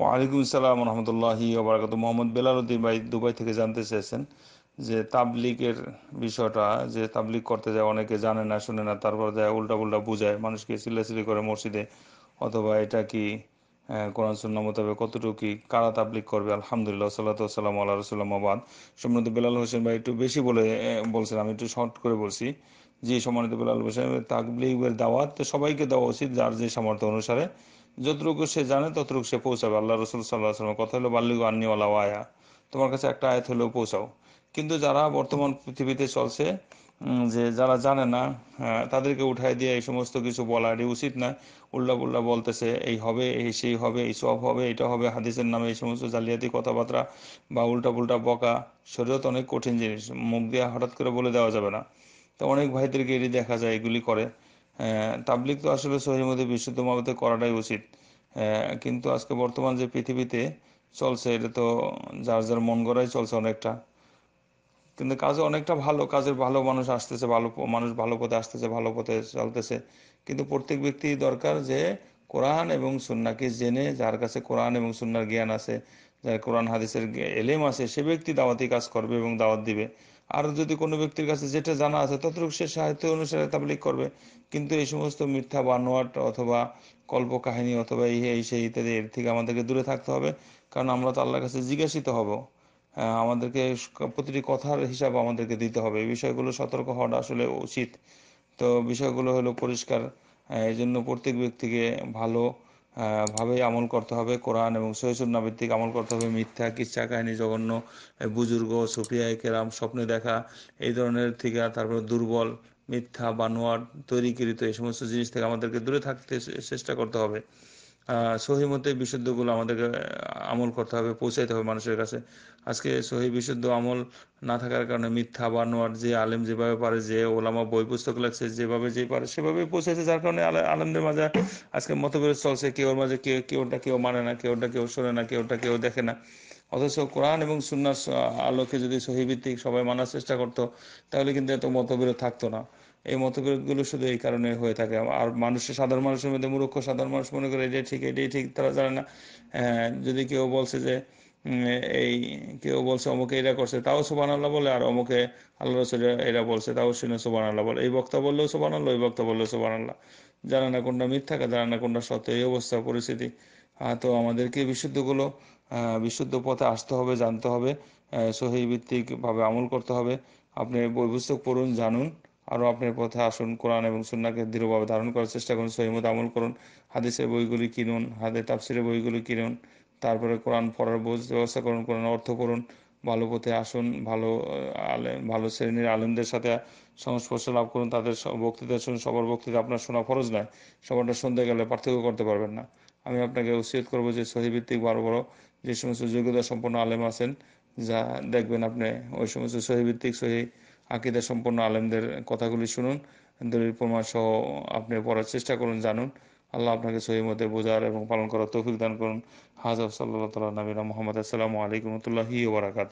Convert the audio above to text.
ওয়ালাইকুম আসসালাম রহমতুল্লাহি ওবরাকাত মোহাম্মদ বেলালুদ্দিন ভাই দুবাই থেকে জানতে চেয়েছেন যে তাবলিকের বিষয়টা যে তাবলিক করতে যায় অনেকে জানে না শুনে না তারপর যায় উল্টা পুল্টা বুঝায় মানুষকে চিল্লাচিল্লি করে মসজিদে অথবা এটা কি কোরআন সুন্না মোতাবেক কতটুকু কি কারা তাবলিক করবে আলহামদুলিল্লাহ সাল্লাম আল্লাহ রসুল্লামাবাদ সম্মানিত বেলাল হোসেন ভাই একটু বেশি বলে বলছেন আমি একটু শর্ট করে বলছি যে সম্মানিত বেলাল হোসেন তাবলিগের দাওয়াত সবাইকে দেওয়া উচিত যার যে সামর্থ্য অনুসারে যতটুকু সে জানে ততটুকু সে পৌঁছাবে আল্লাহ রসুল সাল্লাহ সাল্লাম কথা হলো বাল্লিগ আন্নিওয়ালা আয়া তোমার কাছে একটা আয়াত হলেও পৌঁছাও কিন্তু যারা বর্তমান পৃথিবীতে চলছে যে যারা জানে না হ্যাঁ, তাদেরকে উঠাই দিয়ে এই সমস্ত কিছু বলা এটি উচিত না উল্লা উল্লা বলতেছে এই হবে এই সেই হবে এই সব হবে এটা হবে হাদিসের নামে এই সমস্ত জালিয়াতি কথাবার্তা বা উল্টা পুল্টা বকা তো অনেক কঠিন জিনিস মুখ দিয়ে হঠাৎ করে বলে দেওয়া যাবে না তো অনেক ভাইদেরকে এটি দেখা যায় এগুলি করে তাবলিক তো আসলে সহি মধ্যে বিশুদ্ধ মতে করাটাই উচিত কিন্তু আজকে বর্তমান যে পৃথিবীতে চলছে এটা তো যার যার মন গড়াই চলছে অনেকটা কিন্তু কাজ অনেকটা ভালো কাজের ভালো মানুষ আসতেছে ভালো মানুষ ভালো পথে আসতেছে ভালো পথে চলতেছে কিন্তু প্রত্যেক ব্যক্তি দরকার যে কোরআন এবং সুন্নাকে জেনে যার কাছে কোরআন এবং সুন্নার জ্ঞান আছে যার কোরআন হাদিসের এলেম আছে সে ব্যক্তি দাওয়াতি কাজ করবে এবং দাওয়াত দিবে আর যদি কোনো ব্যক্তির কাছে যেটা জানা আছে ততটুকু সে সাহিত্য অনুসারে তাবলিক করবে কিন্তু এই সমস্ত মিথ্যা বানোয়াট অথবা কল্পকাহিনী অথবা এই সেই ইত্যাদি এর থেকে আমাদেরকে দূরে থাকতে হবে কারণ আমরা তো আল্লাহর কাছে জিজ্ঞাসিত হব হ্যাঁ, আমাদেরকে প্রতিটি কথার হিসাব আমাদেরকে দিতে হবে এই বিষয়গুলো সতর্ক হওয়াটা আসলে উচিত তো বিষয়গুলো হলো পরিষ্কার এই জন্য প্রত্যেক ব্যক্তিকে ভালো ভাবে আমল করতে হবে কোরআন এবং সহিসুন্না ভিত্তিক আমল করতে হবে মিথ্যা কিচ্ছা কাহিনী জঘন্য বুজুর্গ সুফিয়া কেরাম স্বপ্নে দেখা এই ধরনের থেকে তারপর দুর্বল মিথ্যা বানোয়ার তৈরিকৃত এই সমস্ত জিনিস থেকে আমাদেরকে দূরে থাকতে চেষ্টা করতে হবে সহি মতে বিশুদ্ধগুলো আমাদেরকে আমল করতে হবে পৌঁছাইতে হবে মানুষের কাছে আজকে সহি বিশুদ্ধ আমল না থাকার কারণে মিথ্যা বানোয়ার যে আলেম যেভাবে পারে যে ওলামা বই পুস্তক লাগছে যেভাবে যে পারে সেভাবে পৌঁছাইছে যার কারণে আলেমদের মাঝে আজকে মতবিরোধ চলছে কেউ মাঝে কেউ কেউটা কেউ মানে না কেউটা কেউ শোনে না কেউটা কেউ দেখে না অথচ কোরআন এবং সুন্নার আলোকে যদি সহিভিত্তিক সবাই মানার চেষ্টা করত তাহলে কিন্তু এত মতবিরোধ থাকতো না এই মতবিরোধগুলো শুধু এই কারণে হয়ে থাকে আর মানুষের সাধারণ মানুষের মধ্যে মূর্খ সাধারণ মানুষ মনে করে এটাই ঠিক এটাই ঠিক তারা জানে না হ্যাঁ, যদি কেউ বলছে যে এই কেউ বলছে অমুকে এরা করছে তাও সোবান আল্লাহ বলে আর অমুকে আল্লাহ রসুল এরা বলছে তাও শুনে সোবান আল্লাহ বলে এই বক্তা বললেও সোবান আল্লাহ এই বক্তা বললেও সোবান আল্লাহ জানে না কোনটা মিথ্যা জানে না কোনটা সত্য এই অবস্থা পরিস্থিতি তো আমাদেরকে বিশুদ্ধগুলো বিশুদ্ধ পথে আসতে হবে জানতে হবে সহি ভিত্তিকভাবে আমল করতে হবে আপনি বই পুস্তক পড়ুন জানুন আরও আপনার পথে আসুন কোরআন এবং সুন্নাকে দৃঢ়ভাবে ধারণ করার চেষ্টা করুন সহিমত আমল করুন হাদিসের বইগুলি কিনুন হাতে তাফসিরের বইগুলি কিনুন তারপরে কোরআন পড়ার ব্যবস্থা করুন কোরআন অর্থ করুন ভালো পথে আসুন ভালো আলেম ভালো শ্রেণীর আলেমদের সাথে সংস্পর্শ লাভ করুন তাদের বক্তৃতা শুনুন সবার বক্তৃতা আপনার শোনা ফরজ নয় সবারটা শুনতে গেলে পার্থক্য করতে পারবেন না আমি আপনাকে উচিত করবো যে সহিভিত্তিক বড় বড় যে সমস্ত যোগ্যতা সম্পন্ন আলেম আছেন যা দেখবেন আপনি ওই সমস্ত সহিভিত্তিক সহি আকিদা সম্পন্ন আলেমদের কথাগুলি শুনুন দলিল প্রমাণ সহ আপনি পড়ার চেষ্টা করুন জানুন আল্লাহ আপনাকে সহি মতে বোঝার এবং পালন করার তৌফিক দান করুন হাজার সাল্লাহ তাল্লাহ নবীনা মোহাম্মদ আসসালামু আলাইকুম রহমতুল্লাহি ওবরাকাত